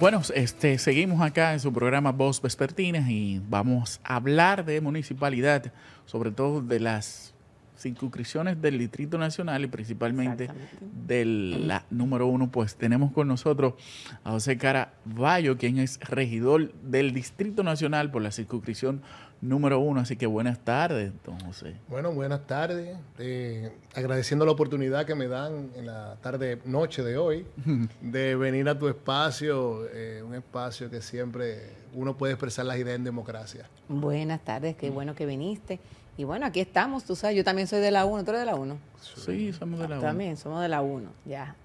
Bueno, este, seguimos acá en su programa Voz Vespertina y vamos a hablar de municipalidad, sobre todo de las circunscripciones del Distrito Nacional y principalmente de la número uno, pues tenemos con nosotros a José Cara Vallo, quien es regidor del Distrito Nacional por la circunscripción número uno. Así que buenas tardes, don José. Bueno, buenas tardes. Eh, agradeciendo la oportunidad que me dan en la tarde, noche de hoy, de venir a tu espacio, eh, un espacio que siempre uno puede expresar las ideas en democracia. Buenas tardes, qué mm. bueno que viniste. Y bueno, aquí estamos, tú sabes, yo también soy de la 1, ¿tú eres de la 1? Sí, somos de la 1. También somos de la 1, ya,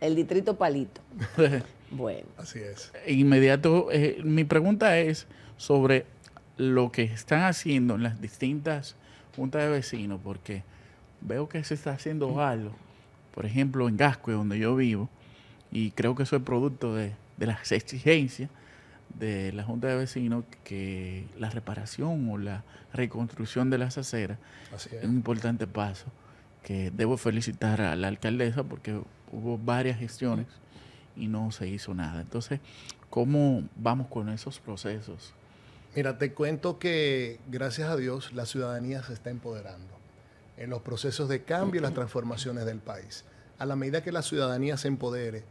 el distrito palito. bueno. Así es. Inmediato, eh, mi pregunta es sobre lo que están haciendo en las distintas juntas de vecinos, porque veo que se está haciendo algo, por ejemplo, en Gascue, donde yo vivo, y creo que eso es producto de, las exigencias de la Junta de Vecinos que la reparación o la reconstrucción de las aceras es. un importante paso que debo felicitar a la alcaldesa porque hubo varias gestiones y no se hizo nada. Entonces, ¿cómo vamos con esos procesos? Mira, te cuento que gracias a Dios la ciudadanía se está empoderando en los procesos de cambio y las transformaciones del país. A la medida que la ciudadanía se empodere,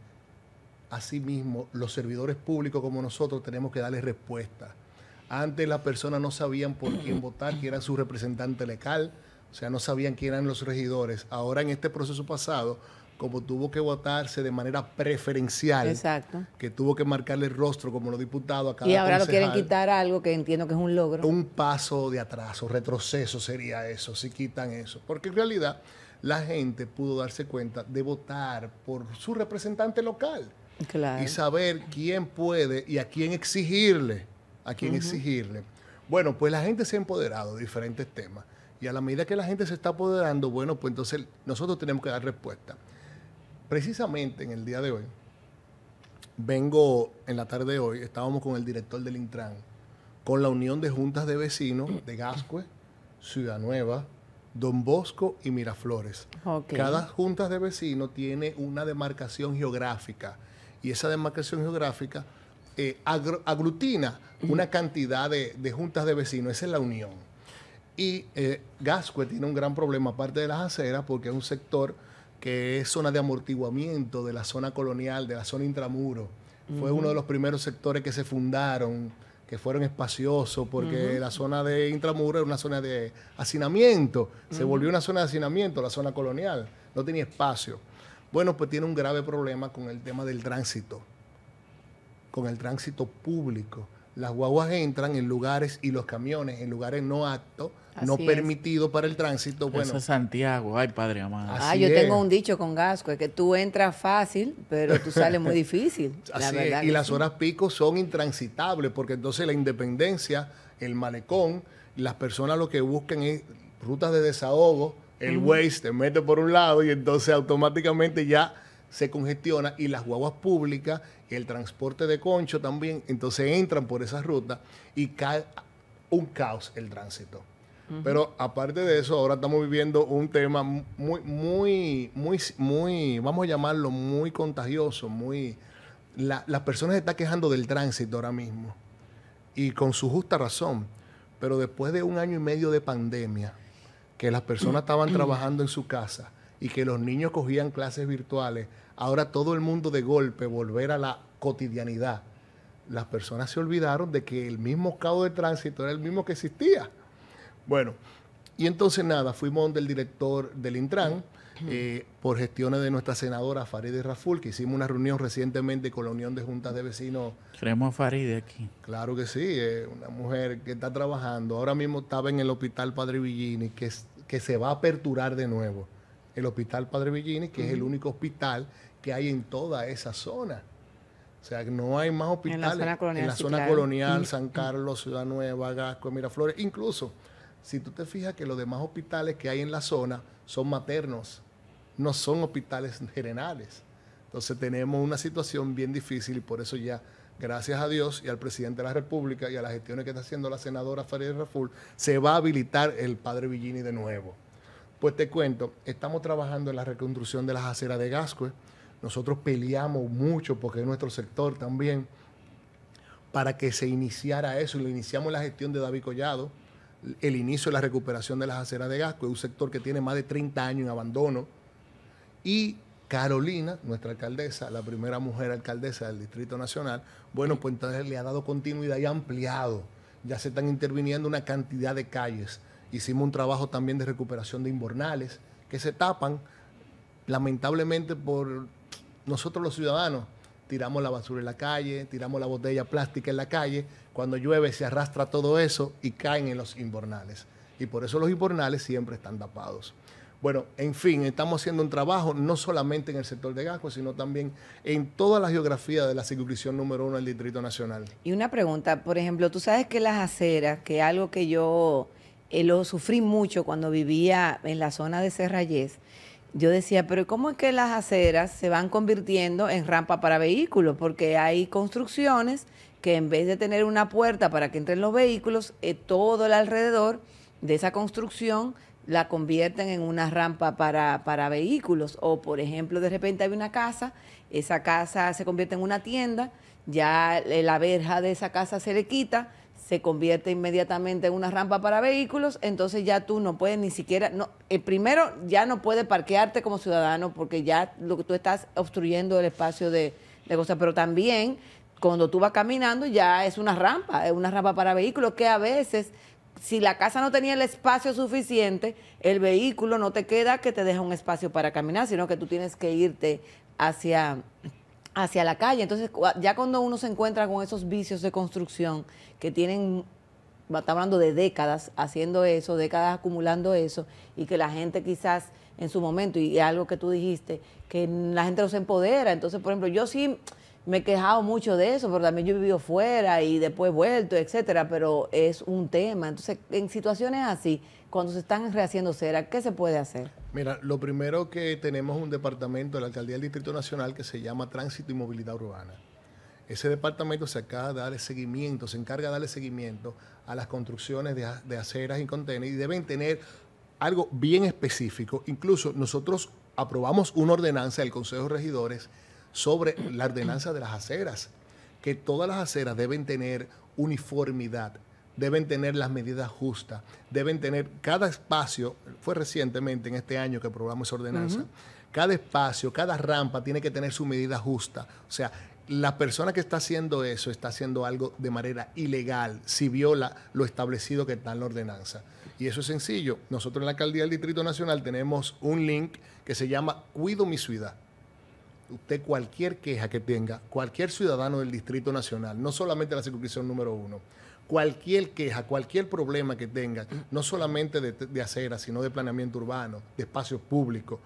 asimismo los servidores públicos como nosotros tenemos que darles respuesta. Antes las personas no sabían por quién votar, quién era su representante legal, o sea, no sabían quién eran los regidores. Ahora en este proceso pasado como tuvo que votarse de manera preferencial, que tuvo que marcarle el rostro como los diputados a cada Y ahora lo quieren quitar algo que entiendo que es un logro. Un paso de atraso, retroceso sería eso, si quitan eso. Porque en realidad la gente pudo darse cuenta de votar por su representante local claro. y saber quién puede y a quién exigirle, a quién exigirle. Bueno, pues la gente se ha empoderado de diferentes temas y a la medida que la gente se está apoderando, bueno, pues entonces nosotros tenemos que dar respuesta. Precisamente en el día de hoy, vengo en la tarde de hoy, estábamos con el director del Intran, con la Unión de Juntas de Vecinos de Gascue, Ciudad Nueva, Don Bosco y Miraflores. Cada junta de vecinos tiene una demarcación geográfica y esa demarcación geográfica eh, aglutina una cantidad de, juntas de vecinos. Esa es la unión. Y eh, Gascue tiene un gran problema, aparte de las aceras, porque es un sector que es zona de amortiguamiento de la zona colonial, de la zona intramuro. Fue uno de los primeros sectores que se fundaron, que fueron espaciosos, porque la zona de intramuro era una zona de hacinamiento. Se volvió una zona de hacinamiento, la zona colonial. No tenía espacio. Bueno, pues tiene un grave problema con el tema del tránsito, con el tránsito público. Las guaguas entran en lugares y los camiones en lugares no aptos no permitido para el tránsito. Bueno, es Santiago, ay padre amado. Ah, yo tengo un dicho con Gasco, es que tú entras fácil, pero tú sales muy difícil. Y las horas pico son intransitables, porque entonces la independencia, el malecón, las personas lo que buscan es rutas de desahogo, el uh te mete por un lado y entonces automáticamente ya se congestiona y las guaguas públicas, el transporte de concho también, entonces entran por esas rutas y cae un caos el tránsito. Pero aparte de eso, ahora estamos viviendo un tema muy, muy, muy, muy, vamos a llamarlo muy contagioso, muy... las personas están quejando del tránsito ahora mismo y con su justa razón, pero después de un año y medio de pandemia, que las personas estaban trabajando en su casa y que los niños cogían clases virtuales, ahora todo el mundo de golpe volver a la cotidianidad. Las personas se olvidaron de que el mismo caos de tránsito era el mismo que existía. Bueno, y entonces nada, fuimos del director del Intran, eh, por gestiones de nuestra senadora Farideh Raful, que hicimos una reunión recientemente con la Unión de Juntas de Vecinos. Queremos a Farideh aquí. Claro que sí, una mujer que está trabajando. Ahora mismo estaba en el Hospital Padre Villini, que, se va a aperturar de nuevo. El Hospital Padre Villini, que es el único hospital que hay en toda esa zona. O sea, no hay más hospitales en la zona colonial, zona colonial San Carlos, Ciudad Nueva, Gasco, Miraflores, incluso si tú te fijas que los demás hospitales que hay en la zona son maternos, no son hospitales generales. Entonces tenemos una situación bien difícil y por eso ya, gracias a Dios y al presidente de la República y a las gestiones que está haciendo la senadora Farid Raful, se va a habilitar el padre Villini de nuevo. Pues te cuento, estamos trabajando en la reconstrucción de las aceras de Gascue. Nosotros peleamos mucho porque es nuestro sector también para que se iniciara eso lo iniciamos la gestión de David Collado el inicio de la recuperación de las aceras de Gasco, un sector que tiene más de 30 años en abandono. Y Carolina, nuestra alcaldesa, la primera mujer alcaldesa del Distrito Nacional, bueno, pues entonces le ha dado continuidad y ha ampliado. Ya se están interviniendo una cantidad de calles. Hicimos un trabajo también de recuperación de inbornales que se tapan, lamentablemente por nosotros los ciudadanos. Tiramos la basura en la calle, tiramos la botella plástica en la calle, cuando llueve se arrastra todo eso y caen en los invernales Y por eso los inbornales siempre están tapados. Bueno, en fin, estamos haciendo un trabajo no solamente en el sector de Gasco, sino también en toda la geografía de la circunscripción número uno del Distrito Nacional. Y una pregunta, por ejemplo, tú sabes que las aceras, que algo que yo eh, lo sufrí mucho cuando vivía en la zona de serrayes yo decía, pero ¿cómo es que las aceras se van convirtiendo en rampa para vehículos? Porque hay construcciones que en vez de tener una puerta para que entren los vehículos, eh, todo el alrededor de esa construcción la convierten en una rampa para, vehículos. O, por ejemplo, de repente hay una casa, esa casa se convierte en una tienda, ya la verja de esa casa se le quita, se convierte inmediatamente en una rampa para vehículos, entonces ya tú no puedes ni siquiera, no, eh, primero ya no puedes parquearte como ciudadano porque ya lo tú estás obstruyendo el espacio de, de cosas, pero también cuando tú vas caminando ya es una rampa, es una rampa para vehículos que a veces, si la casa no tenía el espacio suficiente, el vehículo no te queda que te deja un espacio para caminar, sino que tú tienes que irte hacia hacia la calle. Entonces, ya cuando uno se encuentra con esos vicios de construcción que tienen, estamos hablando de décadas haciendo eso, décadas acumulando eso, y que la gente quizás en su momento, y algo que tú dijiste, que la gente no se empodera. Entonces, por ejemplo, yo sí, me he quejado mucho de eso, pero también yo he vivido fuera y después he vuelto, etcétera, pero es un tema. Entonces, en situaciones así, cuando se están rehaciendo aceras, ¿qué se puede hacer? Mira, lo primero que tenemos un departamento de la Alcaldía del Distrito Nacional que se llama Tránsito y Movilidad Urbana. Ese departamento se acaba de darle seguimiento, se encarga de darle seguimiento a las construcciones de, de aceras y contenedores y deben tener algo bien específico. Incluso nosotros aprobamos una ordenanza del Consejo de Regidores sobre la ordenanza de las aceras, que todas las aceras deben tener uniformidad, deben tener las medidas justas, deben tener cada espacio, fue recientemente en este año que aprobamos esa ordenanza, cada espacio, cada rampa tiene que tener su medida justa. O sea, la persona que está haciendo eso está haciendo algo de manera ilegal si viola lo establecido que está en la ordenanza. Y eso es sencillo. Nosotros en la alcaldía del Distrito Nacional tenemos un link que se llama Cuido mi ciudad usted cualquier queja que tenga, cualquier ciudadano del Distrito Nacional, no solamente la circunscripción número uno, cualquier queja, cualquier problema que tenga, no solamente de, de aceras, sino de planeamiento urbano, de espacios públicos,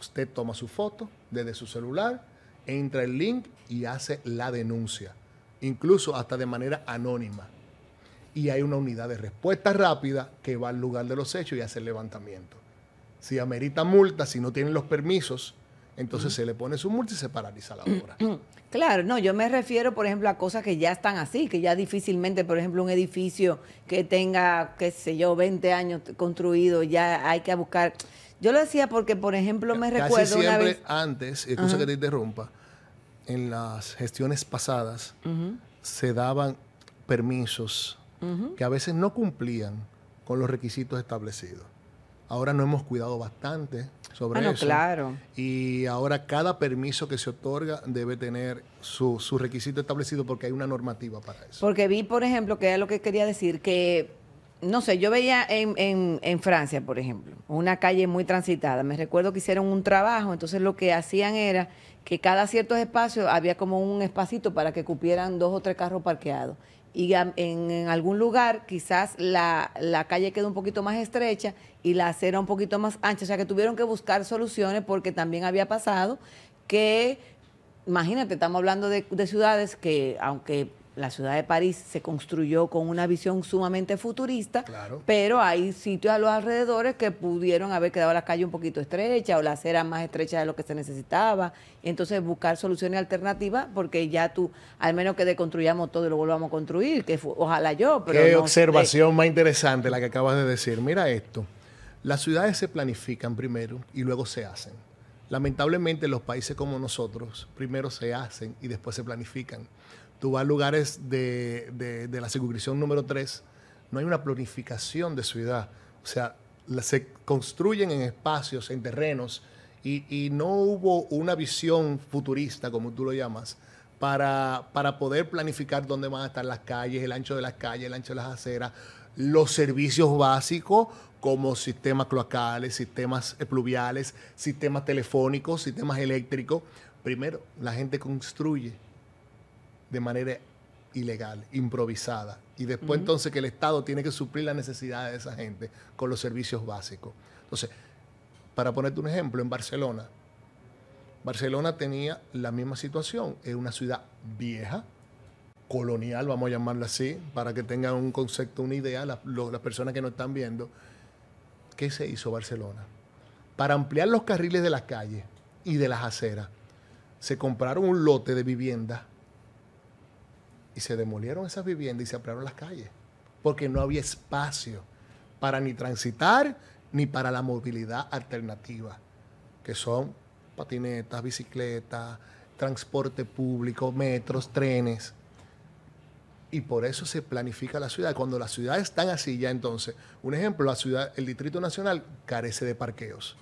usted toma su foto desde su celular, entra el link y hace la denuncia, incluso hasta de manera anónima. Y hay una unidad de respuesta rápida que va al lugar de los hechos y hace el levantamiento. Si amerita multa, si no tienen los permisos, entonces se le pone su multa y se paraliza la obra. Claro, no, yo me refiero, por ejemplo, a cosas que ya están así, que ya difícilmente, por ejemplo, un edificio que tenga, qué sé yo, 20 años construido, ya hay que buscar. Yo lo decía porque, por ejemplo, me recuerdo siempre una vez. Antes, excusa eh, que te interrumpa, en las gestiones pasadas se daban permisos que a veces no cumplían con los requisitos establecidos. Ahora no hemos cuidado bastante sobre ah, Claro. Y ahora cada permiso que se otorga debe tener su, requisito establecido porque hay una normativa para eso. Porque vi, por ejemplo, que era lo que quería decir, que no sé, yo veía en, en, Francia, por ejemplo, una calle muy transitada. Me recuerdo que hicieron un trabajo, entonces lo que hacían era que cada cierto espacio había como un espacito para que cupieran dos o tres carros parqueados y en, algún lugar quizás la, calle quedó un poquito más estrecha y la acera un poquito más ancha, o sea que tuvieron que buscar soluciones porque también había pasado que, imagínate, estamos hablando de ciudades que aunque la ciudad de París se construyó con una visión sumamente futurista, pero hay sitios a los alrededores que pudieron haber quedado las calles un poquito estrechas o las acera más estrechas de lo que se necesitaba. Entonces buscar soluciones alternativas porque ya tú, al menos que deconstruyamos todo y lo volvamos a construir, que ojalá yo. Pero Qué observación más interesante la que acabas de decir. Mira esto, las ciudades se planifican primero y luego se hacen. Lamentablemente los países como nosotros primero se hacen y después se planifican. Tú vas a lugares de, la circunscripción número 3, no hay una planificación de ciudad. O sea, se construyen en espacios, en terrenos, y, no hubo una visión futurista, como tú lo llamas, para poder planificar dónde van a estar las calles, el ancho de las calles, el ancho de las aceras, los servicios básicos como sistemas cloacales, sistemas pluviales, sistemas telefónicos, sistemas eléctricos. Primero, la gente construye de manera ilegal, improvisada. Y después entonces que el Estado tiene que suplir las necesidades de esa gente con los servicios básicos. Entonces, para ponerte un ejemplo, en Barcelona, Barcelona tenía la misma situación. Es una ciudad vieja, colonial, vamos a llamarla así, para que tengan un concepto, una idea, las personas que nos están viendo. ¿Qué se hizo Barcelona? Para ampliar los carriles de las calles y de las aceras, se compraron un lote de viviendas y se demolieron esas viviendas y se ampliaron las calles, porque no había espacio para ni transitar ni para la movilidad alternativa, que son patinetas, bicicletas, transporte público, metros, trenes. Y por eso se planifica la ciudad. Cuando las ciudades están así ya entonces, un ejemplo, la ciudad, el Distrito Nacional carece de parqueos.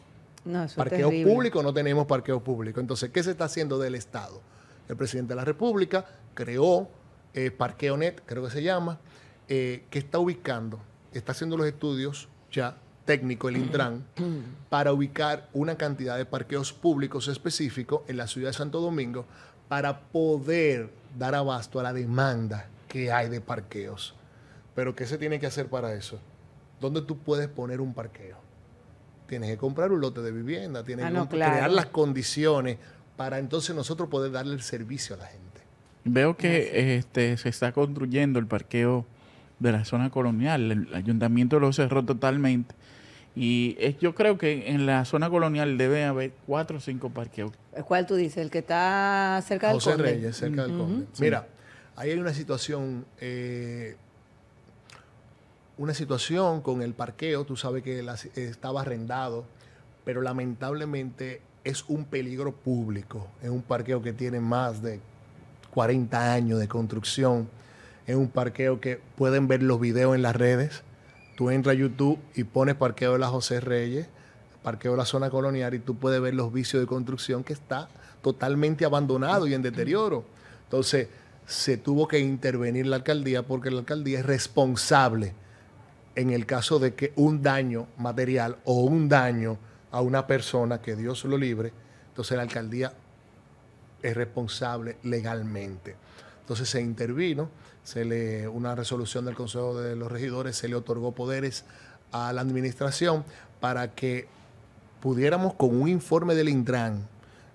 No, eso parqueo público, no tenemos parqueo público. Entonces, ¿qué se está haciendo del Estado? El presidente de la República creó eh, Parqueonet, creo que se llama, eh, que está ubicando, está haciendo los estudios ya técnico, el Intran, para ubicar una cantidad de parqueos públicos específicos en la ciudad de Santo Domingo para poder dar abasto a la demanda que hay de parqueos. Pero ¿qué se tiene que hacer para eso? ¿Dónde tú puedes poner un parqueo? Tienes que comprar un lote de vivienda, tienes ah, que crear las condiciones para entonces nosotros poder darle el servicio a la gente. Veo que este, se está construyendo el parqueo de la zona colonial. El ayuntamiento lo cerró totalmente. Y yo creo que en la zona colonial debe haber cuatro o cinco parqueos. Eh, ¿Cuál tú dices? ¿El que está cerca del Conde? José Reyes, cerca del Conde. Mira, ahí hay una situación... Eh, una situación con el parqueo, tú sabes que estaba arrendado, pero lamentablemente es un peligro público. Es un parqueo que tiene más de 40 años de construcción en un parqueo que pueden ver los videos en las redes. Tú entras a YouTube y pones parqueo de la José Reyes, parqueo de la zona colonial y tú puedes ver los vicios de construcción que está totalmente abandonado y en deterioro. Entonces, se tuvo que intervenir la alcaldía porque la alcaldía es responsable en el caso de que un daño material o un daño a una persona que Dios lo libre, entonces la alcaldía es responsable legalmente. Entonces se intervino, se le, una resolución del Consejo de los Regidores se le otorgó poderes a la administración para que pudiéramos con un informe del Intran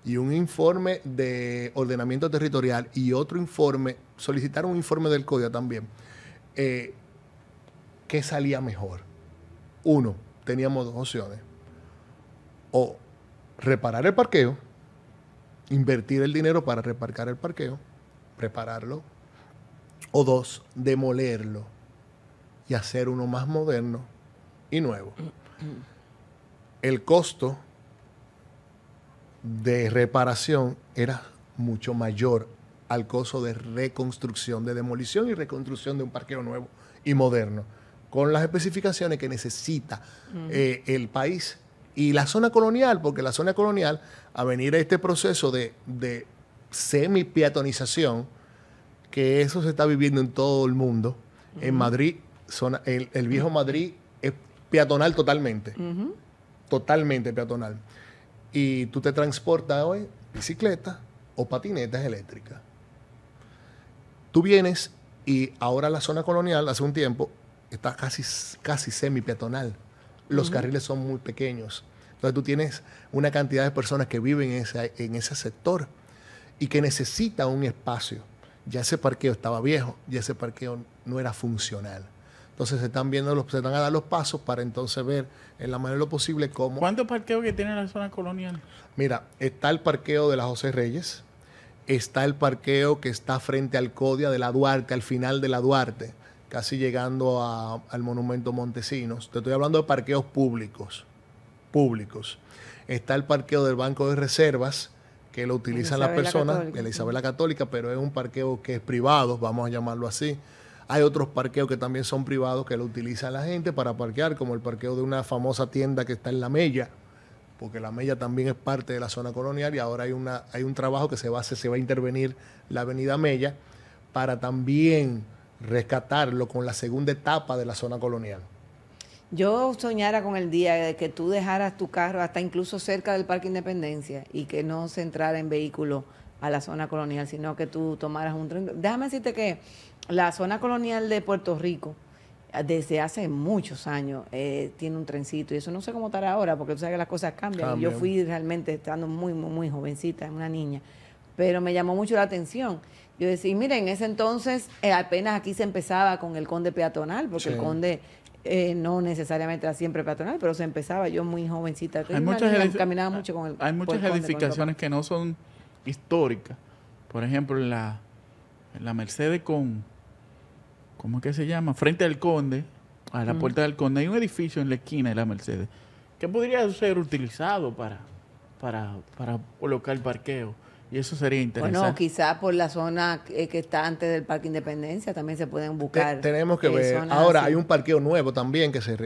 y un informe de ordenamiento territorial y otro informe, solicitar un informe del CODIA también, Que eh, ¿qué salía mejor? Uno, teníamos dos opciones. O reparar el parqueo, invertir el dinero para reparcar el parqueo, prepararlo, o dos, demolerlo y hacer uno más moderno y nuevo. El costo de reparación era mucho mayor al costo de reconstrucción, de demolición y reconstrucción de un parqueo nuevo y moderno, con las especificaciones que necesita eh, el país y la zona colonial, porque la zona colonial, a venir a este proceso de, semi piatonización que eso se está viviendo en todo el mundo, en Madrid, zona, el, viejo Madrid es peatonal totalmente, totalmente peatonal. Y tú te transportas hoy bicicleta o patinetas eléctricas. Tú vienes y ahora la zona colonial, hace un tiempo, está casi, casi semi-peatonal los carriles son muy pequeños. Entonces tú tienes una cantidad de personas que viven en ese, en ese sector y que necesita un espacio. Ya ese parqueo estaba viejo, ya ese parqueo no era funcional. Entonces se están viendo los, se están a dar los pasos para entonces ver en la manera lo posible cómo. ¿Cuántos parqueos que tiene la zona colonial? Mira, está el parqueo de las José Reyes, está el parqueo que está frente al Codia de la Duarte, al final de la Duarte casi llegando al monumento Montesinos. Te estoy hablando de parqueos públicos. Públicos. Está el parqueo del Banco de Reservas, que lo utilizan las personas, en la Isabel Católica, pero es un parqueo que es privado, vamos a llamarlo así. Hay otros parqueos que también son privados que lo utiliza la gente para parquear, como el parqueo de una famosa tienda que está en La Mella, porque La Mella también es parte de la zona colonial y ahora hay, una, hay un trabajo que se va, a hacer, se va a intervenir la avenida Mella para también rescatarlo con la segunda etapa de la zona colonial. Yo soñara con el día de que tú dejaras tu carro hasta incluso cerca del Parque Independencia y que no se entrara en vehículo a la zona colonial, sino que tú tomaras un tren. Déjame decirte que la zona colonial de Puerto Rico, desde hace muchos años, eh, tiene un trencito y eso no sé cómo estará ahora, porque tú sabes que las cosas cambian. Yo fui realmente estando muy, muy, muy jovencita, una niña, pero me llamó mucho la atención. Yo decía, miren, en ese entonces eh, apenas aquí se empezaba con el conde peatonal, porque el conde eh, no necesariamente era siempre peatonal, pero se empezaba yo muy jovencita. Hay muchas, mucho hay muchas edificaciones que no son históricas. Por ejemplo, la, la Mercedes con, ¿cómo es que se llama? Frente al conde, a la puerta del conde, hay un edificio en la esquina de la Mercedes que podría ser utilizado para, para, para colocar parqueo y eso sería interesante. Bueno, quizás por la zona eh, que está antes del Parque Independencia también se pueden buscar. tenemos que eh, ver. Ahora, hay un parqueo nuevo también que, se,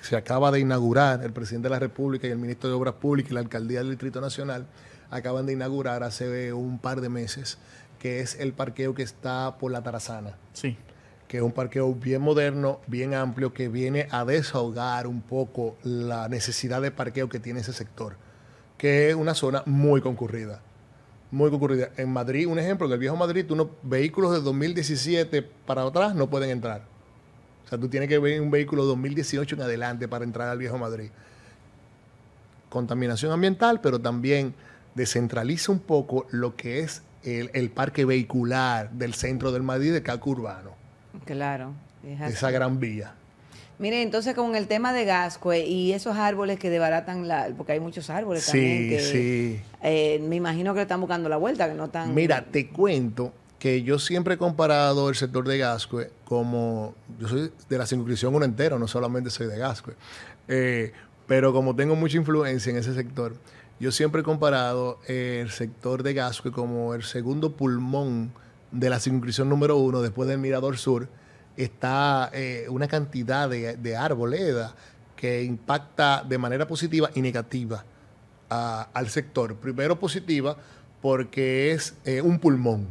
se, acaba de inaugurar. El presidente de la República y el ministro de Obras Públicas y la alcaldía del Distrito Nacional acaban de inaugurar hace un par de meses, que es el parqueo que está por la Tarazana. Sí. Que es un parqueo bien moderno, bien amplio, que viene a desahogar un poco la necesidad de parqueo que tiene ese sector, que es una zona muy concurrida muy concurrida. En Madrid, un ejemplo, que el viejo Madrid, tú vehículos de 2017 para atrás no pueden entrar. O sea, tú tienes que ver un vehículo 2018 en adelante para entrar al viejo Madrid. Contaminación ambiental, pero también descentraliza un poco lo que es el, parque vehicular del centro del Madrid de Caco Urbano. Claro. esa gran vía. Mire, entonces con el tema de Gascue y esos árboles que debaratan la, porque hay muchos árboles también que sí. Eh, me imagino que le están buscando la vuelta, que no están. Mira, te cuento que yo siempre he comparado el sector de Gascue como yo soy de la circunscripción uno entero, no solamente soy de Gascue, eh, pero como tengo mucha influencia en ese sector, yo siempre he comparado el sector de Gascue como el segundo pulmón de la circunscripción número uno después del Mirador Sur está eh, una cantidad de, arboleda que impacta de manera positiva y negativa al sector. Primero positiva porque es eh, un pulmón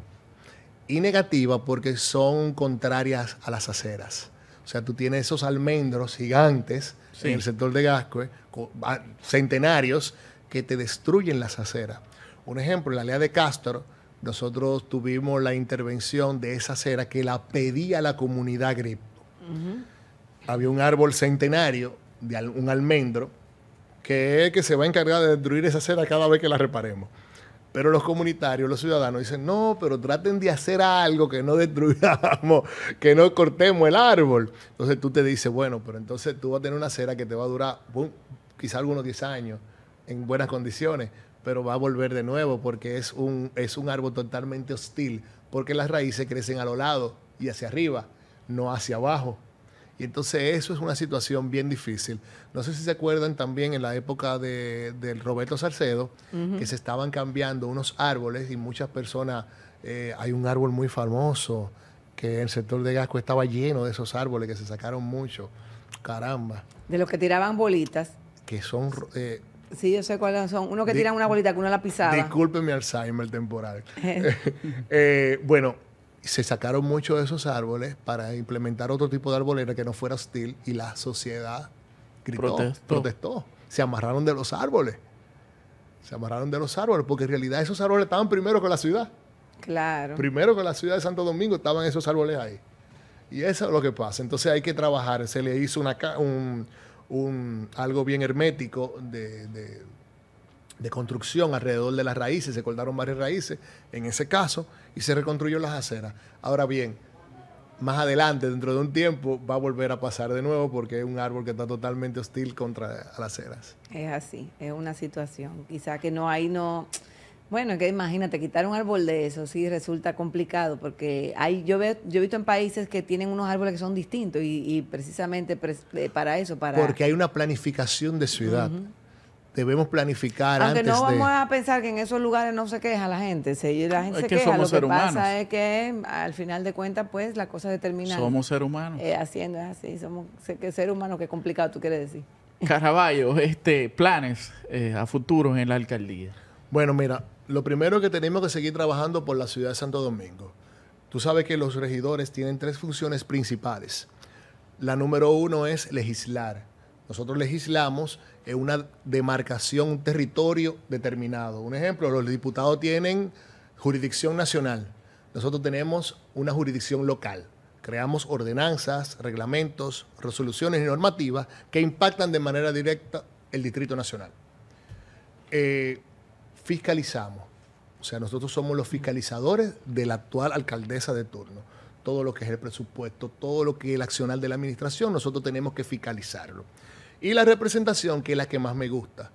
y negativa porque son contrarias a las aceras. O sea, tú tienes esos almendros gigantes en el sector de Gasco, centenarios, que te destruyen las aceras. Un ejemplo, en la Lea de Castro, nosotros tuvimos la intervención de esa cera que la pedía la comunidad gripto. Había un árbol centenario, de un almendro, que, que se va a encargar de destruir esa cera cada vez que la reparemos. Pero los comunitarios, los ciudadanos dicen, no, pero traten de hacer algo que no destruyamos, que no cortemos el árbol. Entonces tú te dices, bueno, pero entonces tú vas a tener una cera que te va a durar quizá algunos 10 años en buenas condiciones pero va a volver de nuevo porque es un, es un árbol totalmente hostil, porque las raíces crecen a los lados y hacia arriba, no hacia abajo. Y entonces eso es una situación bien difícil. No sé si se acuerdan también en la época de, Roberto Salcedo, que se estaban cambiando unos árboles y muchas personas, eh, hay un árbol muy famoso, que el sector de Gasco estaba lleno de esos árboles que se sacaron mucho. Caramba. De los que tiraban bolitas. Que son... Eh, Sí, yo sé cuáles son. Uno que tira una bolita que uno la pisaba. Disculpe mi Alzheimer temporal. Eh. Eh, bueno, se sacaron muchos de esos árboles para implementar otro tipo de arbolera que no fuera hostil y la sociedad gritó, protestó. Se amarraron de los árboles. Se amarraron de los árboles porque en realidad esos árboles estaban primero que la ciudad. Claro. Primero que la ciudad de Santo Domingo estaban esos árboles ahí. Y eso es lo que pasa. Entonces hay que trabajar. Se le hizo una, un, un, algo bien hermético de, construcción alrededor de las raíces, se cortaron varias raíces en ese caso y se reconstruyó las aceras. Ahora bien, más adelante, dentro de un tiempo, va a volver a pasar de nuevo porque es un árbol que está totalmente hostil contra las aceras. Es así, es una situación. Quizá que no hay no bueno, que imagínate, quitar un árbol de eso sí resulta complicado, porque hay, yo, veo, yo he visto en países que tienen unos árboles que son distintos y, precisamente eh, para eso, para... Porque hay una planificación de ciudad. Debemos planificar Aunque no vamos a pensar que en esos lugares no se queja la gente. la gente se que queja, somos lo que pasa humanos. es que al final de cuentas, pues, la cosa determina... Somos seres humanos. Eh, haciendo es así, somos seres ser humanos, qué complicado tú quieres decir. Caraballo, este, planes eh, a futuro en la alcaldía. Bueno, mira, lo primero que tenemos que seguir trabajando por la ciudad de Santo Domingo. Tú sabes que los regidores tienen tres funciones principales. La número uno es legislar. Nosotros legislamos en una demarcación, un territorio determinado. Un ejemplo, los diputados tienen jurisdicción nacional. Nosotros tenemos una jurisdicción local. Creamos ordenanzas, reglamentos, resoluciones y normativas que impactan de manera directa el Distrito Nacional. Eh, fiscalizamos. O sea, nosotros somos los fiscalizadores de la actual alcaldesa de turno. Todo lo que es el presupuesto, todo lo que es el accional de la administración, nosotros tenemos que fiscalizarlo. Y la representación, que es la que más me gusta.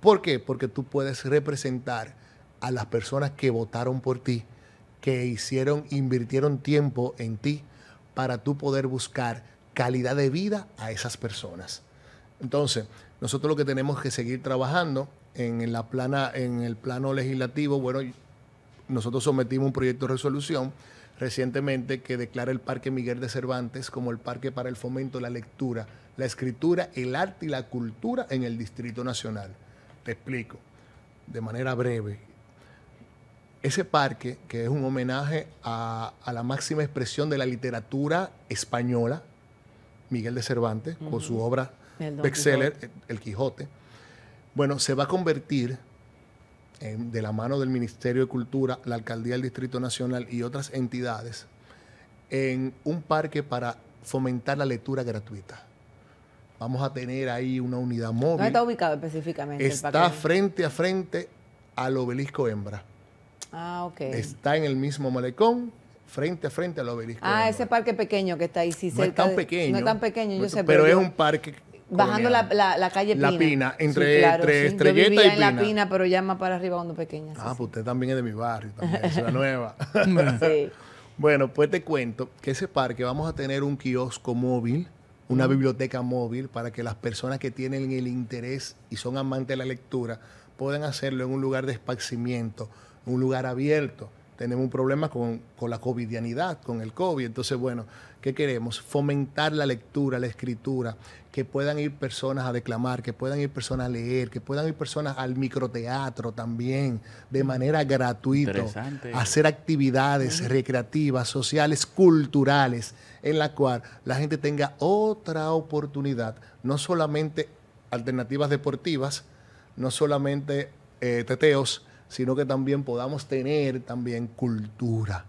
¿Por qué? Porque tú puedes representar a las personas que votaron por ti, que hicieron, invirtieron tiempo en ti para tú poder buscar calidad de vida a esas personas. Entonces, nosotros lo que tenemos que seguir trabajando en, el plano legislativo, bueno, nosotros sometimos un proyecto de resolución recientemente que declara el Parque Miguel de Cervantes como el parque para el fomento de la lectura, la escritura, el arte y la cultura en el Distrito Nacional. Te explico de manera breve. Ese parque, que es un homenaje a, la máxima expresión de la literatura española, Miguel de Cervantes, con su obra bestseller, el Quijote, bueno, se va a convertir de la mano del Ministerio de Cultura, la Alcaldía del Distrito Nacional y otras entidades en un parque para fomentar la lectura gratuita. Vamos a tener ahí una unidad móvil. ¿Dónde está ubicado específicamente? Está el frente a frente al obelisco hembra. Ah, ok. Está en el mismo malecón, frente a frente al obelisco. Ah, ese parque pequeño que está ahí, sí, no cerca. tan pequeño, no es tan pequeño, yo sé. Pero, es un parque Bajando la, calle Pina. La Pina, entre, sí, y la Pina, pero ya más para arriba cuando pequeña. Ah, pues usted también es de mi barrio, también es la nueva. bueno, pues te cuento que ese parque vamos a tener un kiosco móvil, una mm. biblioteca móvil, para que las personas que tienen el interés y son amantes de la lectura puedan hacerlo en un lugar de esparcimiento, un lugar abierto tenemos un problema con, con, la covidianidad, con el COVID. Entonces, bueno, ¿qué queremos? Fomentar la lectura, la escritura, que puedan ir personas a declamar, que puedan ir personas a leer, que puedan ir personas al microteatro también, de mm. manera gratuita, hacer actividades mm. recreativas, sociales, culturales, en la cual la gente tenga otra oportunidad, no solamente alternativas deportivas, no solamente eh, teteos, sino que también podamos tener también cultura.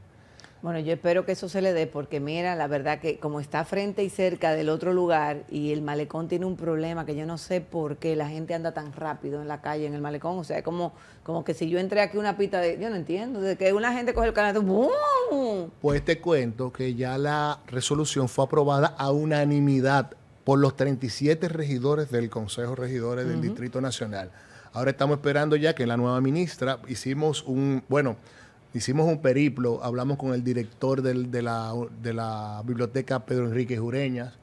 Bueno, yo espero que eso se le dé porque mira, la verdad que como está frente y cerca del otro lugar y el malecón tiene un problema que yo no sé por qué la gente anda tan rápido en la calle, en el malecón, o sea, como, como que si yo entré aquí una pita de, yo no entiendo, de que una gente coge el canal ¡boom! Pues te cuento que ya la resolución fue aprobada a unanimidad por los 37 regidores del Consejo Regidores del Distrito Nacional. Ahora estamos esperando ya que la nueva ministra, hicimos un, bueno, hicimos un periplo, hablamos con el director de, la, de, la, biblioteca Pedro Enrique Jureñas,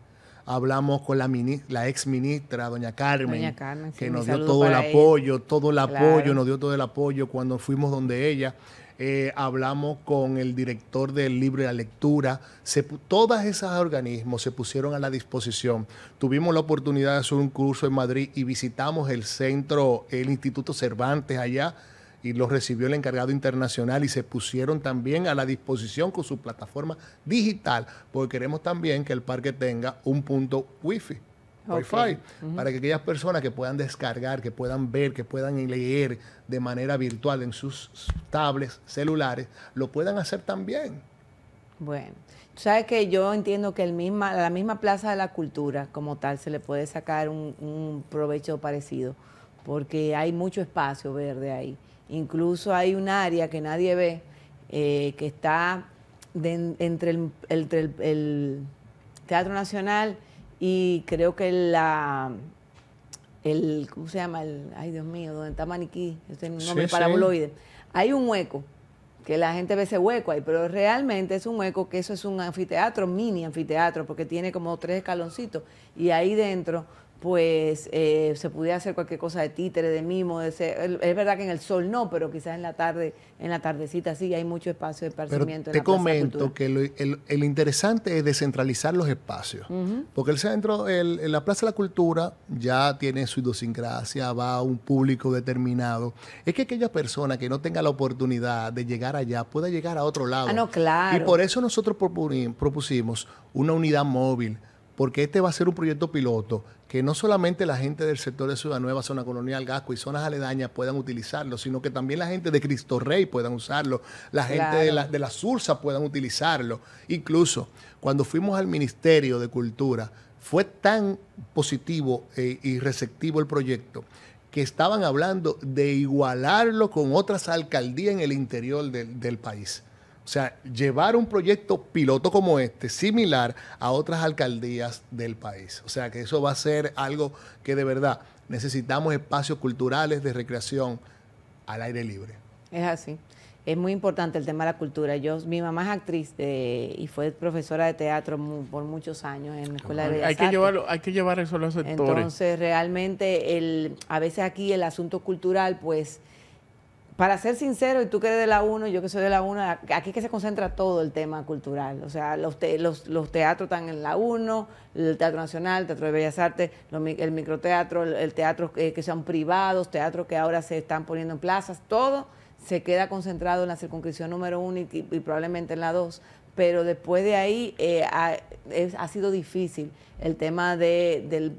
hablamos con la, mini, la ex ministra, doña Carmen, que nos dio todo el apoyo, todo el apoyo, nos dio todo el apoyo cuando fuimos donde ella. Eh, hablamos con el director del libro de la lectura, se, todas esas organismos se pusieron a la disposición. Tuvimos la oportunidad de hacer un curso en Madrid y visitamos el centro, el Instituto Cervantes allá y los recibió el encargado internacional y se pusieron también a la disposición con su plataforma digital, porque queremos también que el parque tenga un punto wifi wi para que aquellas personas que puedan descargar, que puedan ver, que puedan leer de manera virtual en sus tablets, celulares, lo puedan hacer también. Bueno, sabes que yo entiendo que el misma, la misma plaza de la cultura como tal se le puede sacar un, provecho parecido, porque hay mucho espacio verde ahí. Incluso hay un área que nadie ve, eh, que está entre, el, el Teatro Nacional y creo que la el ¿cómo se llama? El, ay Dios mío, donde está Maniquí, este es un nombre paraboloide. Hay un hueco que la gente ve ese hueco ahí, pero realmente es un hueco que eso es un anfiteatro, mini anfiteatro, porque tiene como tres escaloncitos y ahí dentro pues eh, se pudiera hacer cualquier cosa de títere, de mimo, es verdad que en el sol no, pero quizás en la tarde, en la tardecita sí hay mucho espacio de esparcimiento. te comento que lo, el, interesante es descentralizar los espacios, porque el centro, en la Plaza de la Cultura ya tiene su idiosincrasia, va a un público determinado. Es que aquella persona que no tenga la oportunidad de llegar allá pueda llegar a otro lado. Ah, no, claro. Y por eso nosotros propusimos una unidad móvil porque este va a ser un proyecto piloto que no solamente la gente del sector de Ciudad Nueva, Zona Colonial, Gasco y zonas aledañas puedan utilizarlo, sino que también la gente de Cristo Rey puedan usarlo, la gente de, la, de Sursa puedan utilizarlo. Incluso cuando fuimos al Ministerio de Cultura, fue tan positivo eh, y receptivo el proyecto que estaban hablando de igualarlo con otras alcaldías en el interior del país. O sea, llevar un proyecto piloto como este, similar a otras alcaldías del país. O sea, que eso va a ser algo que de verdad necesitamos espacios culturales de recreación al aire libre. Es así. Es muy importante el tema de la cultura. Yo, mi mamá es actriz eh, y fue profesora de teatro por muchos años en la escuela de hay que llevarlo, hay que llevar eso a los sectores. Entonces, realmente el, a veces aquí el asunto cultural, pues para ser sincero, y tú que eres de la 1, yo que soy de la 1, aquí es que se concentra todo el tema cultural. O sea, los, teatros están en la 1, el Teatro Nacional, el Teatro de Bellas Artes, el microteatro, el, teatro que, sean privados, teatros que ahora se están poniendo en plazas, todo se queda concentrado en la circunscripción número 1 y, probablemente en la 2. Pero después de ahí eh, ha, sido difícil el tema del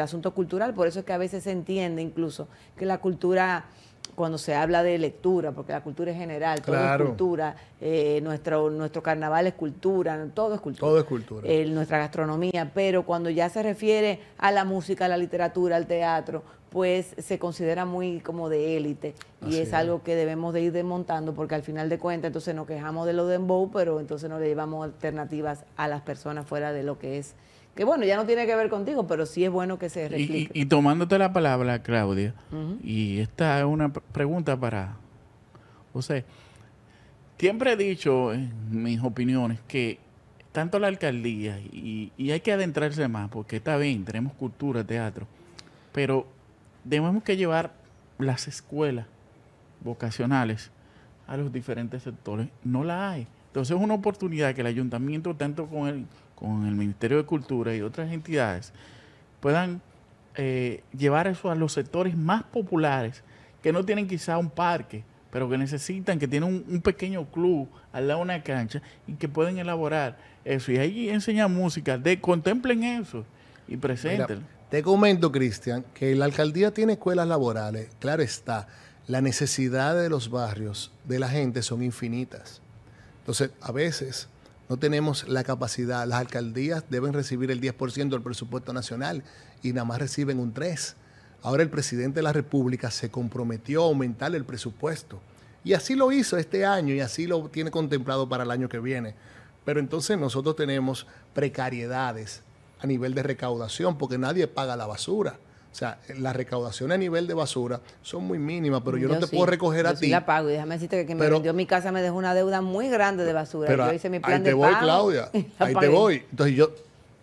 asunto cultural. Por eso es que a veces se entiende incluso que la cultura cuando se habla de lectura, porque la cultura es general, todo es cultura, eh, nuestro, nuestro carnaval es cultura, todo es cultura. Todo es cultura. Eh, nuestra gastronomía, pero cuando ya se refiere a la música, a la literatura, al teatro, pues se considera muy como de élite y es, algo que debemos de ir desmontando porque al final de cuentas entonces nos quejamos de lo de dembow, pero entonces no le llevamos alternativas a las personas fuera de lo que es que bueno, ya no tiene que ver contigo, pero sí es bueno que se replique. Y, tomándote la palabra, Claudia, y esta es una pregunta para José. Siempre he dicho en mis opiniones que tanto la alcaldía y, y hay que adentrarse más, porque está bien, tenemos cultura, teatro, pero debemos que llevar las escuelas vocacionales a los diferentes sectores. No la hay. Entonces es una oportunidad que el ayuntamiento, tanto con el con el Ministerio de Cultura y otras entidades, puedan eh, llevar eso a los sectores más populares que no tienen quizá un parque, pero que necesitan, que tienen un, pequeño club al lado de una cancha y que pueden elaborar eso. Y ahí enseñan música, de, contemplen eso y preséntenlo. Te comento, Cristian, que la alcaldía tiene escuelas laborales, claro está, la necesidad de los barrios, de la gente, son infinitas. Entonces, a veces no tenemos la capacidad. Las alcaldías deben recibir el 10% del presupuesto nacional y nada más reciben un 3%. Ahora el presidente de la República se comprometió a aumentar el presupuesto. Y así lo hizo este año y así lo tiene contemplado para el año que viene. Pero entonces nosotros tenemos precariedades a nivel de recaudación porque nadie paga la basura. O sea, las recaudaciones a nivel de basura son muy mínimas, pero yo, no te puedo recoger a sí ti. la pago déjame decirte que, me vendió mi casa me dejó una deuda muy grande de basura. Pero, yo hice mi plan ahí te voy, Claudia. Ahí te voy. Entonces yo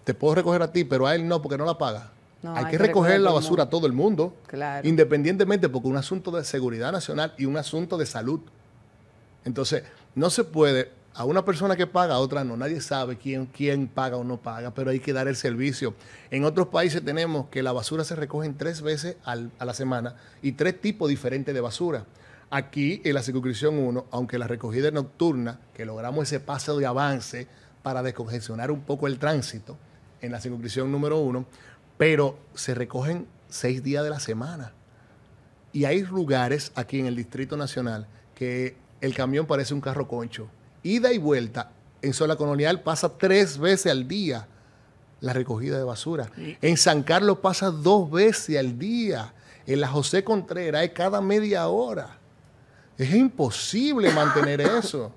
te puedo recoger a ti, pero a él no, porque no la paga. hay, que, recoger la basura a todo el mundo, independientemente, porque un asunto de seguridad nacional y un asunto de salud. Entonces, no se puede a una persona que paga, a otra no. Nadie sabe quién, quién paga o no paga, pero hay que dar el servicio. En otros países tenemos que la basura se recogen tres veces a la semana y tres tipos diferentes de basura. Aquí en la circunscripción 1, aunque la recogida es nocturna, que logramos ese paso de avance para descongestionar un poco el tránsito en la circunscripción número 1, pero se recogen seis días de la semana. Y hay lugares aquí en el Distrito Nacional que el camión parece un carro concho ida y vuelta, en Sola Colonial pasa tres veces al día la recogida de basura. En San Carlos pasa dos veces al día. En la José Contreras es cada media hora. Es imposible mantener eso.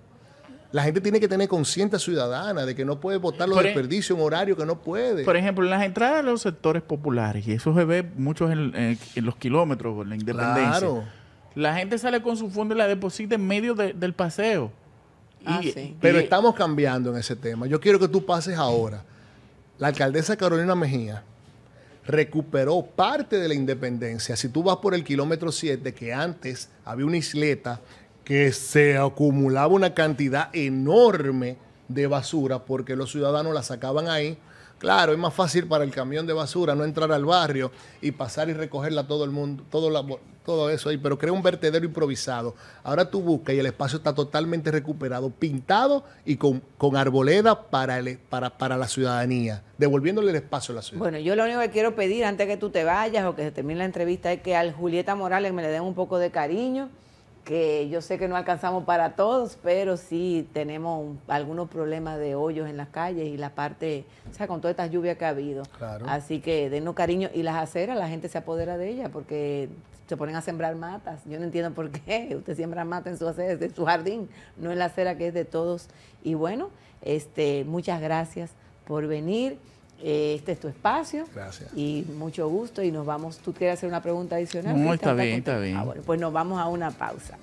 La gente tiene que tener conciencia ciudadana de que no puede votar los e- desperdicios en horario que no puede. Por ejemplo, en las entradas a los sectores populares, y eso se ve mucho en, los kilómetros, la independencia. La gente sale con su fondo y la deposita en medio del paseo. Ah, pero estamos cambiando en ese tema. Yo quiero que tú pases ahora. La alcaldesa Carolina Mejía recuperó parte de la independencia. Si tú vas por el kilómetro 7, que antes había una isleta que se acumulaba una cantidad enorme de basura porque los ciudadanos la sacaban ahí. Claro, es más fácil para el camión de basura no entrar al barrio y pasar y recogerla todo el mundo, toda la, todo eso ahí, pero crea un vertedero improvisado. Ahora tú buscas y el espacio está totalmente recuperado, pintado y con, arboleda para, para, para la ciudadanía, devolviéndole el espacio a la ciudad. Bueno, yo lo único que quiero pedir antes que tú te vayas o que se termine la entrevista es que al Julieta Morales me le den un poco de cariño que yo sé que no alcanzamos para todos, pero sí tenemos algunos problemas de hoyos en las calles y la parte, o sea, con toda esta lluvia que ha habido. Así que denos cariño. Y las aceras, la gente se apodera de ellas porque se ponen a sembrar matas. Yo no entiendo por qué. Usted siembra matas en su acera, en su jardín, no en la acera que es de todos. Y bueno, este, muchas gracias por venir. Eh, este es tu espacio. Gracias. Y mucho gusto. Y nos vamos. ¿Tú quieres hacer una pregunta adicional? No, está, bien, está bien. Ah, pues nos vamos a una pausa.